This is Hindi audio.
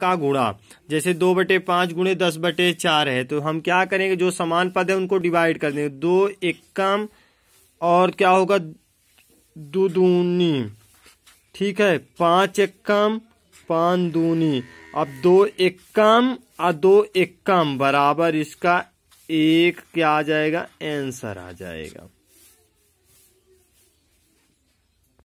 का गुणा जैसे दो बटे पांच गुणे दस बटे चार है तो हम क्या करेंगे जो समान पद है उनको डिवाइड कर देंगे दो एकम और क्या होगा दो दूनी ठीक है पांच एकम पान दूनी अब दो एकम और दो एकम बराबर इसका एक क्या आ जाएगा आंसर आ जाएगा